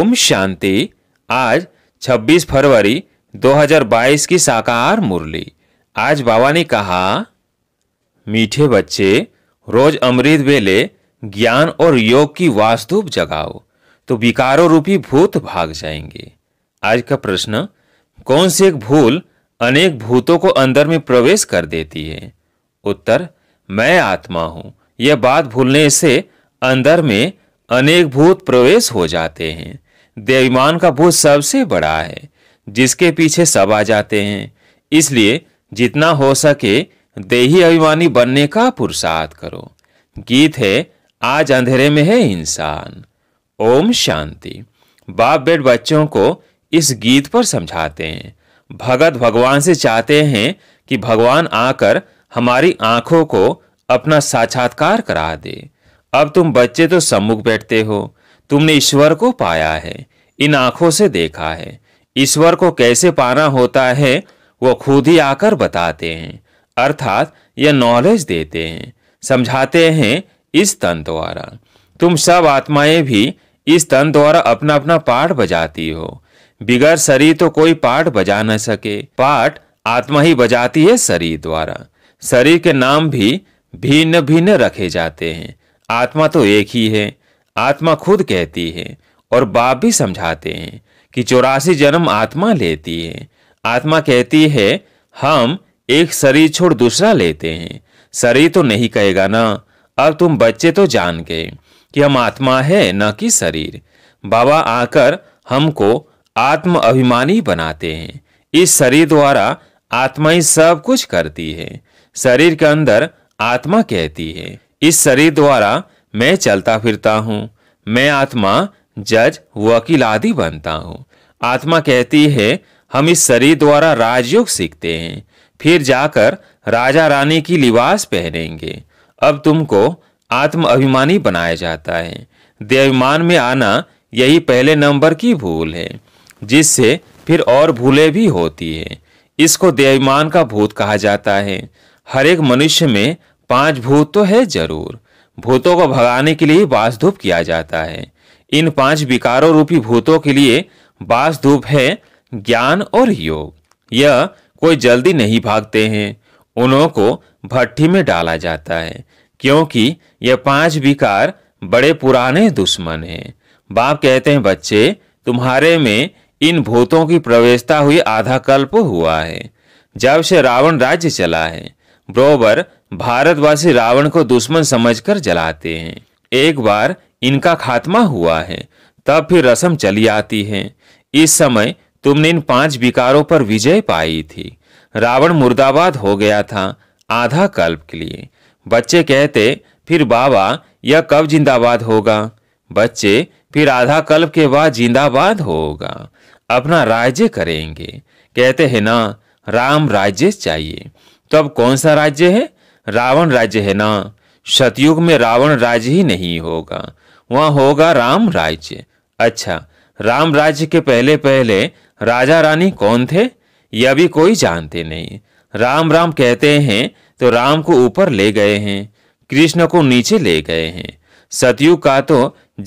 ओम शांति आज 26 फरवरी 2022 की साकार मुरली आज बाबा ने कहा मीठे बच्चे रोज अमृत वेले ज्ञान और योग की वास्तुप जगाओ तो विकारो रूपी भूत भाग जाएंगे आज का प्रश्न कौन सी एक भूल अनेक भूतों को अंदर में प्रवेश कर देती है उत्तर मैं आत्मा हूं यह बात भूलने से अंदर में अनेक भूत प्रवेश हो जाते हैं देवमान का बोझ सबसे बड़ा है जिसके पीछे सब आ जाते हैं इसलिए जितना हो सके देही अभिमानी बनने का पुरुषार्थ करो गीत है आज अंधेरे में है इंसान ओम शांति बाप बेट बच्चों को इस गीत पर समझाते हैं भगत भगवान से चाहते हैं कि भगवान आकर हमारी आंखों को अपना साक्षात्कार करा दे अब तुम बच्चे तो सम्मुख बैठते हो तुमने ईश्वर को पाया है इन आंखों से देखा है ईश्वर को कैसे पाना होता है वो खुद ही आकर बताते हैं अर्थात यह नॉलेज देते हैं समझाते हैं इस तन द्वारा तुम सब आत्माएं भी इस तन द्वारा अपना अपना पाठ बजाती हो बिगर शरीर तो कोई पाठ बजा न सके पाठ आत्मा ही बजाती है शरीर द्वारा शरीर के नाम भी भिन्न भिन्न रखे जाते हैं आत्मा तो एक ही है आत्मा खुद कहती है और बाप भी समझाते हैं कि चौरासी जन्म आत्मा लेती है आत्मा कहती है हम एक शरीर छोड़ दूसरा लेते हैं शरीर तो नहीं कहेगा ना अब तुम बच्चे तो जान गए कि हम आत्मा है न कि शरीर बाबा आकर हमको आत्म अभिमानी बनाते हैं इस शरीर द्वारा आत्मा ही सब कुछ करती है शरीर के अंदर आत्मा कहती है इस शरीर द्वारा मैं चलता फिरता हूँ मैं आत्मा जज वकील आदि बनता हूँ आत्मा कहती है हम इस शरीर द्वारा राजयोग सीखते हैं फिर जाकर राजा रानी की लिबास पहनेंगे अब तुमको आत्म अभिमानी बनाया जाता है देवमान में आना यही पहले नंबर की भूल है जिससे फिर और भूलें भी होती है इसको देवमान का भूत कहा जाता है हर एक मनुष्य में पांच भूत तो है जरूर भूतों को भगाने के लिए बास धूप किया जाता है इन पांच विकारों रूपी भूतों के लिए बास धूप है ज्ञान और योग यह कोई जल्दी नहीं भागते हैं उन्हों को भट्टी में डाला जाता है क्योंकि यह पांच विकार बड़े पुराने दुश्मन हैं बाप कहते हैं बच्चे तुम्हारे में इन भूतों की प्रवेशता हुई आधा कल्प हुआ है जब से रावण राज्य चला है बरोबर भारतवासी रावण को दुश्मन समझकर जलाते हैं एक बार इनका खात्मा हुआ है तब फिर रसम चली आती है इस समय तुमने इन पांच विकारों पर विजय पाई थी रावण मुर्दाबाद हो गया था आधा कल्प के लिए बच्चे कहते फिर बाबा यह कब जिंदाबाद होगा बच्चे फिर आधा कल्प के बाद जिंदाबाद होगा अपना राज्य करेंगे कहते हैं ना राम राज्य चाहिए तो अब कौन सा राज्य है रावण राज्य है ना सतयुग में रावण राज्य ही नहीं होगा वहाँ होगा राम राज्य अच्छा राम राज्य के पहले पहले राजा रानी कौन थे यह भी कोई जानते नहीं राम राम कहते हैं तो राम को ऊपर ले गए हैं कृष्ण को नीचे ले गए हैं सतयुग का तो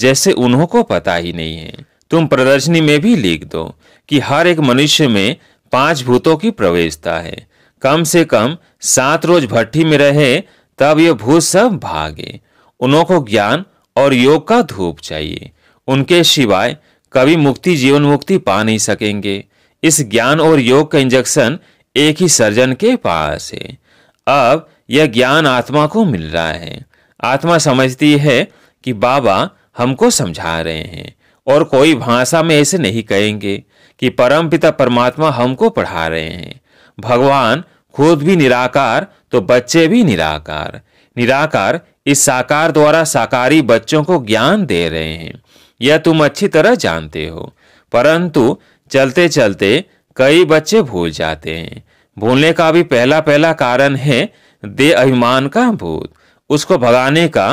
जैसे उन्हों को पता ही नहीं है तुम प्रदर्शनी में भी लिख दो कि हर एक मनुष्य में पांच भूतों की प्रवेशता है कम से कम सात रोज भट्टी में रहे तब ये भूत सब भागे उन्हों को ज्ञान और योग का धूप चाहिए उनके सिवाय कभी मुक्ति जीवन मुक्ति पा नहीं सकेंगे इस ज्ञान और योग का इंजेक्शन एक ही सर्जन के पास है अब यह ज्ञान आत्मा को मिल रहा है आत्मा समझती है कि बाबा हमको समझा रहे हैं और कोई भाषा में ऐसे नहीं कहेंगे कि परमपिता परमात्मा हमको पढ़ा रहे हैं भगवान खुद भी निराकार तो बच्चे भी निराकार निराकार इस साकार द्वारा साकारी बच्चों को ज्ञान दे रहे हैं यह तुम अच्छी तरह जानते हो परंतु चलते चलते कई बच्चे भूल जाते हैं भूलने का भी पहला पहला कारण है दे अभिमान का भूत उसको भगाने का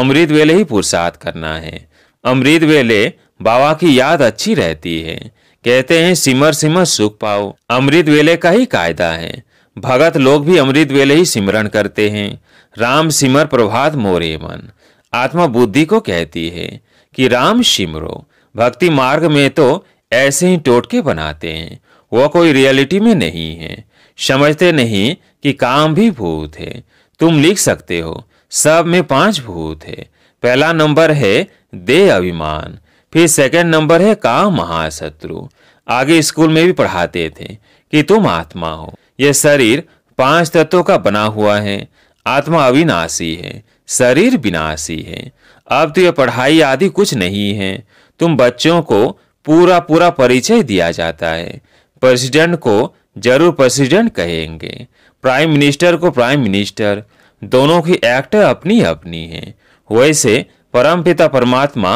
अमृत वेले ही पुरसाद करना है अमृत वेले बाबा की याद अच्छी रहती है कहते हैं सिमर सिमर सुख पाओ अमृत वेले का ही कायदा है भगत लोग भी अमृत वेले ही सिमरण करते हैं राम सिमर प्रभात मोरे मन आत्मा बुद्धि को कहती है कि राम सिमरो भक्ति मार्ग में तो ऐसे ही टोटके बनाते हैं वह कोई रियलिटी में नहीं है समझते नहीं कि काम भी भूत है तुम लिख सकते हो सब में पांच भूत है पहला नंबर है दे अभिमान फिर सेकंड नंबर है काम महाशत्रु आगे स्कूल में भी पढ़ाते थे कि तुम आत्मा हो यह शरीर पांच तत्वों का बना हुआ है आत्मा अविनाशी है शरीर विनाशी है अब तो यह पढ़ाई आदि कुछ नहीं है तुम बच्चों को पूरा पूरा परिचय दिया जाता है प्रेसिडेंट को जरूर प्रेसिडेंट कहेंगे प्राइम मिनिस्टर को प्राइम मिनिस्टर दोनों की एक्ट अपनी अपनी है वैसे परमपिता परमात्मा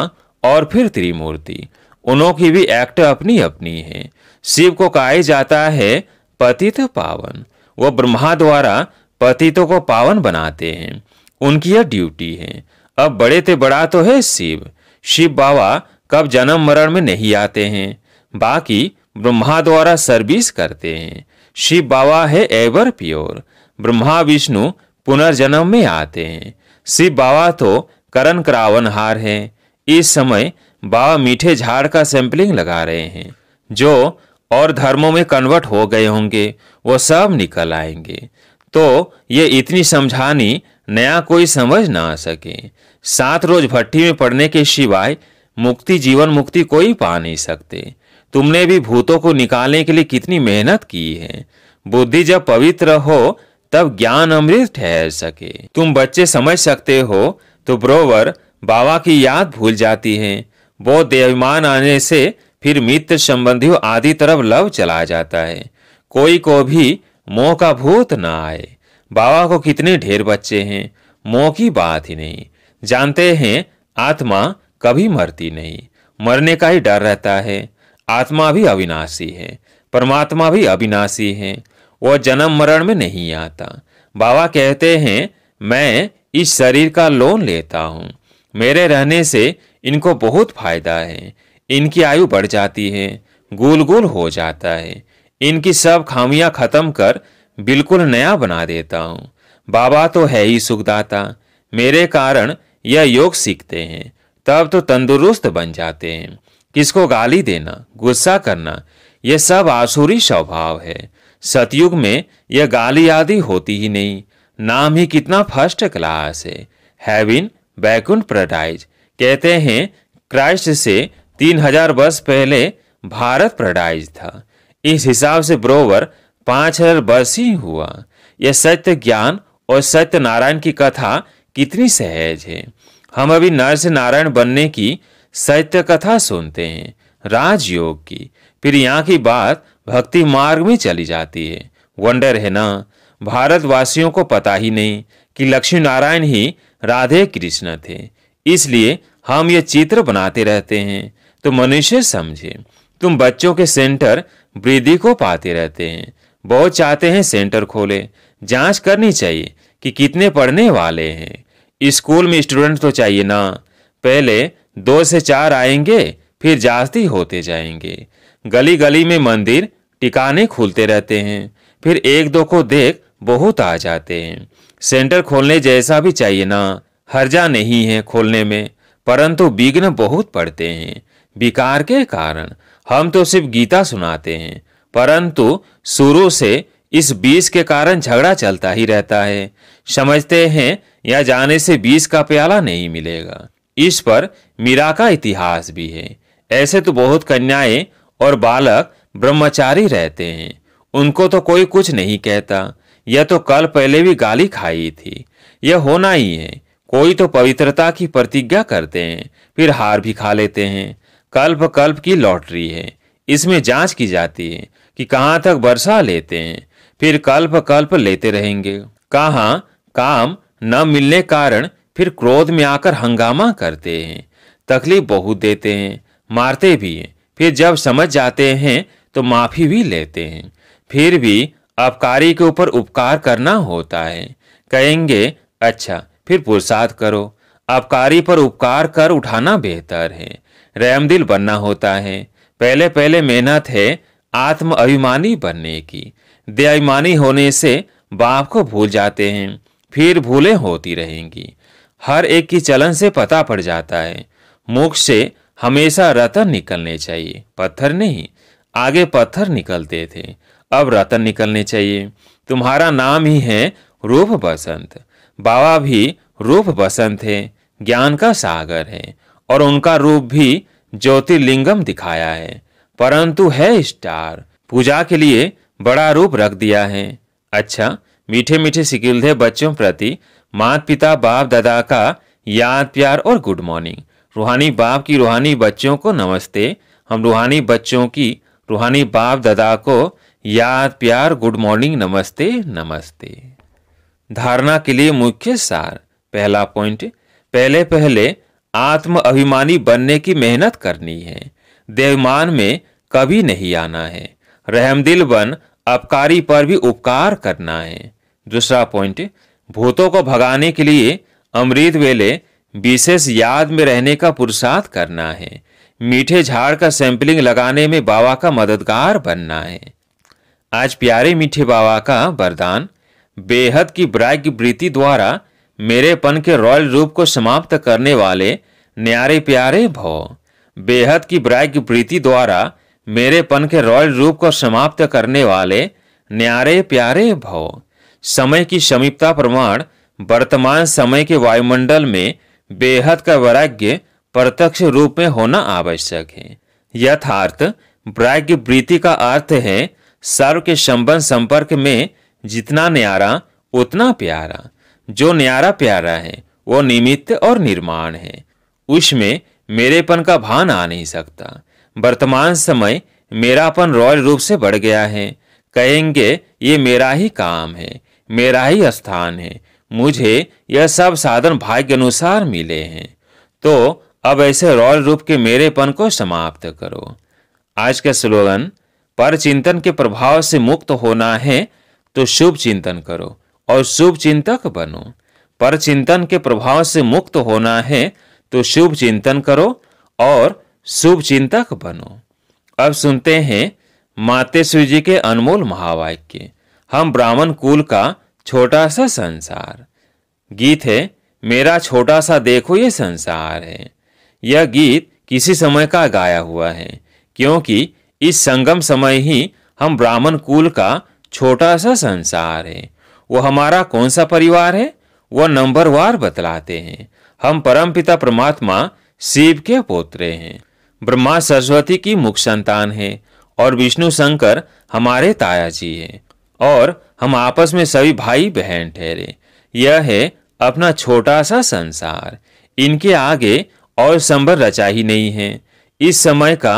और फिर त्रिमूर्ति उनों की भी एक्ट अपनी अपनी है शिव को कहा जाता है पतित पावन वह ब्रह्मा द्वारा पतितों को पावन बनाते हैं उनकी यह ड्यूटी है अब बड़े ते बड़ा तो है शिव शिव बाबा कब जन्म मरण में नहीं आते हैं बाकी ब्रह्मा द्वारा सर्विस करते हैं शिव बाबा है एवर प्योर ब्रह्मा विष्णु पुनर्जन्म में आते हैं शिव बाबा तो करण करावन हार है इस समय बाबा मीठे झाड़ का सैंपलिंग लगा रहे हैं जो और धर्मों में कन्वर्ट हो गए होंगे वो सब निकल आएंगे तो ये इतनी समझानी नया कोई समझ ना आ सके सात रोज भट्टी में पड़ने के सिवाय मुक्ति जीवन मुक्ति कोई पा नहीं सकते तुमने भी भूतों को निकालने के लिए कितनी मेहनत की है बुद्धि जब पवित्र हो तब ज्ञान अमृत ठहर सके तुम बच्चे समझ सकते हो तो ब्रोवर बाबा की याद भूल जाती है वो देवमान आने से फिर मित्र संबंधियों आदि तरफ लव चला जाता है कोई को भी मोह का भूत ना आए बाबा को कितने ढेर बच्चे हैं मोह की बात ही नहीं जानते हैं आत्मा कभी मरती नहीं मरने का ही डर रहता है आत्मा भी अविनाशी है परमात्मा भी अविनाशी है वह जन्म मरण में नहीं आता बाबा कहते हैं मैं इस शरीर का लोन लेता हूँ मेरे रहने से इनको बहुत फायदा है इनकी आयु बढ़ जाती है गोल गोल हो जाता है इनकी सब खामियां खत्म कर बिल्कुल नया बना देता हूँ बाबा तो है ही सुखदाता मेरे कारण यह योग सीखते हैं तब तो तंदुरुस्त बन जाते हैं किसको गाली देना गुस्सा करना यह सब आसुरी स्वभाव है सतयुग में यह गाली आदि होती ही नहीं नाम ही कितना फर्स्ट क्लास है हैविन बैकुंठ प्रडाइज कहते हैं क्राइस्ट से तीन हजार वर्ष पहले भारत प्रडाइज था इस हिसाब से ब्रोवर पांच हजार वर्ष ही हुआ यह सत्य ज्ञान और सत्य नारायण की कथा कितनी सहज है हम अभी नर से नारायण बनने की सत्य कथा सुनते हैं राजयोग की फिर यहाँ की बात भक्ति मार्ग में चली जाती है वंडर है ना भारतवासियों को पता ही नहीं कि लक्ष्मी नारायण ही राधे कृष्ण थे इसलिए हम ये चित्र बनाते रहते हैं तो मनुष्य समझे तुम बच्चों के सेंटर वृद्धि को पाते रहते हैं बहुत चाहते हैं सेंटर खोले जांच करनी चाहिए कि कितने पढ़ने वाले हैं स्कूल में स्टूडेंट तो चाहिए ना पहले दो से चार आएंगे फिर जास्ती होते जाएंगे गली गली में मंदिर टिकाने खुलते रहते हैं फिर एक दो को देख बहुत आ जाते हैं सेंटर खोलने जैसा भी चाहिए ना हर्जा नहीं है खोलने में परंतु विघ्न बहुत पड़ते हैं विकार के कारण हम तो सिर्फ गीता सुनाते हैं परंतु शुरू से इस बीज के कारण झगड़ा चलता ही रहता है समझते हैं या जाने से बीज का प्याला नहीं मिलेगा इस पर मीरा का इतिहास भी है ऐसे तो बहुत कन्याएं और बालक ब्रह्मचारी रहते हैं उनको तो कोई कुछ नहीं कहता यह तो कल पहले भी गाली खाई थी यह होना ही है कोई तो पवित्रता की प्रतिज्ञा करते हैं फिर हार भी खा लेते हैं कल्प कल्प की लॉटरी है इसमें जांच की जाती है कि कहाँ तक वर्षा लेते हैं फिर कल्प कल्प लेते रहेंगे कहाँ काम न मिलने कारण फिर क्रोध में आकर हंगामा करते हैं तकलीफ बहुत देते हैं मारते भी हैं फिर जब समझ जाते हैं तो माफ़ी भी लेते हैं फिर भी अपकारी के ऊपर उपकार करना होता है कहेंगे अच्छा फिर पुरसाद करो अपकारी पर उपकार कर उठाना बेहतर है रैमदिल बनना होता है पहले पहले मेहनत है आत्म अभिमानी बनने की देमानी होने से बाप को भूल जाते हैं फिर भूलें होती रहेंगी हर एक की चलन से पता पड़ जाता है मुख से हमेशा रतन निकलने चाहिए पत्थर नहीं आगे पत्थर निकलते थे अब रतन निकलने चाहिए तुम्हारा नाम ही है रूप बसंत बाबा भी रूप बसंत है ज्ञान का सागर है और उनका रूप भी ज्योतिर्लिंगम दिखाया है परंतु है स्टार पूजा के लिए बड़ा रूप रख दिया है अच्छा मीठे मीठे सिकिल्धे बच्चों प्रति मात पिता बाप दादा का याद प्यार और गुड मॉर्निंग रूहानी बाप की रूहानी बच्चों को नमस्ते हम रूहानी बच्चों की रूहानी बाप दादा को याद प्यार गुड मॉर्निंग नमस्ते नमस्ते धारणा के लिए मुख्य सार पहला पॉइंट पहले पहले आत्म अभिमानी बनने की मेहनत करनी है देवमान में कभी नहीं आना है रहमदिल बन अपकारी पर भी उपकार करना है दूसरा पॉइंट भूतों को भगाने के लिए अमृत वेले विशेष याद में रहने का पुरुषार्थ करना है मीठे झाड़ का सैंपलिंग लगाने में बाबा का मददगार बनना है आज प्यारे मीठे बाबा का वरदान बेहद की ब्राग्य वृत्ति द्वारा मेरेपन के रॉयल रूप को समाप्त करने वाले न्यारे प्यारे भो बेहद की ब्राय की प्रीति द्वारा मेरेपन के रॉयल रूप को समाप्त करने वाले न्यारे प्यारे भो समय की समीपता प्रमाण वर्तमान समय के वायुमंडल में बेहद का वैराग्य प्रत्यक्ष रूप में होना आवश्यक है यथार्थ वैराग्य वृत्ति का अर्थ है सर्व के संबंध संपर्क में जितना न्यारा उतना प्यारा जो न्यारा प्यारा है वो निमित्त और निर्माण है उसमें मेरेपन का भान आ नहीं सकता वर्तमान समय मेरापन रॉयल रूप से बढ़ गया है कहेंगे ये मेरा ही काम है मेरा ही स्थान है मुझे यह सब साधन भाग्य अनुसार मिले हैं तो अब ऐसे रॉयल रूप के मेरेपन को समाप्त करो आज का स्लोगन पर चिंतन के प्रभाव से मुक्त होना है तो शुभ चिंतन करो और शुभ चिंतक बनो पर चिंतन के प्रभाव से मुक्त होना है तो शुभ चिंतन करो और शुभ चिंतक बनो अब सुनते हैं मातेश्वर जी के अनमोल महावाक्य हम ब्राह्मण कुल का छोटा सा संसार गीत है मेरा छोटा सा देखो ये संसार है यह गीत किसी समय का गाया हुआ है क्योंकि इस संगम समय ही हम ब्राह्मण कुल का छोटा सा संसार है वो हमारा कौन सा परिवार है वह नंबरवार बतलाते हैं हम परमपिता परमात्मा शिव के पोत्रे हैं ब्रह्मा सरस्वती की मुख संतान है और विष्णु शंकर हमारे ताया जी हैं और हम आपस में सभी भाई बहन ठहरे यह है अपना छोटा सा संसार इनके आगे और संबंध रचा ही नहीं है इस समय का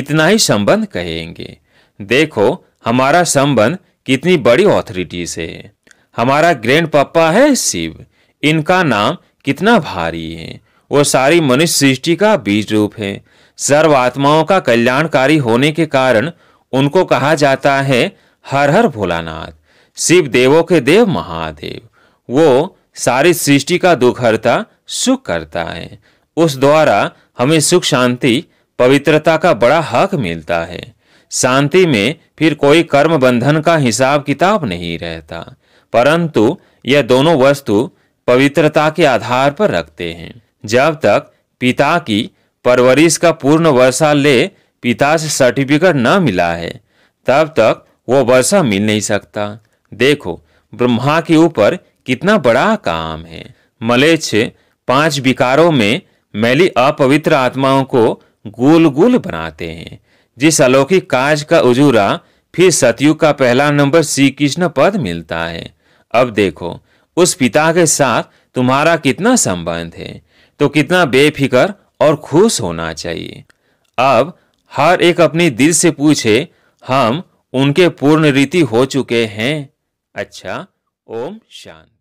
इतना ही संबंध कहेंगे देखो हमारा संबंध कितनी बड़ी ऑथोरिटी से है हमारा ग्रैंड पापा है शिव इनका नाम कितना भारी है वो सारी मनुष्य सृष्टि का बीज रूप है सर्व आत्माओं का कल्याणकारी होने के कारण उनको कहा जाता है हर हर भोलानाथ शिव देवों के देव महादेव वो सारी सृष्टि का दुखहरता सुख करता है उस द्वारा हमें सुख शांति पवित्रता का बड़ा हक मिलता है शांति में फिर कोई कर्म बंधन का हिसाब किताब नहीं रहता परंतु यह दोनों वस्तु पवित्रता के आधार पर रखते हैं जब तक पिता की परवरिश का पूर्ण वर्षा ले पिता से सर्टिफिकेट न मिला है तब तक वो वर्षा मिल नहीं सकता देखो ब्रह्मा के ऊपर कितना बड़ा काम है मलेच्छ पांच विकारों में मैली अपवित्र आत्माओं को गोल गोल बनाते हैं जिस अलौकिक काज का उजूरा फिर सतयुग का पहला नंबर श्री कृष्ण पद मिलता है अब देखो उस पिता के साथ तुम्हारा कितना संबंध है तो कितना बेफिकर और खुश होना चाहिए अब हर एक अपने दिल से पूछे हम उनके पूर्ण रीति हो चुके हैं अच्छा ओम शांत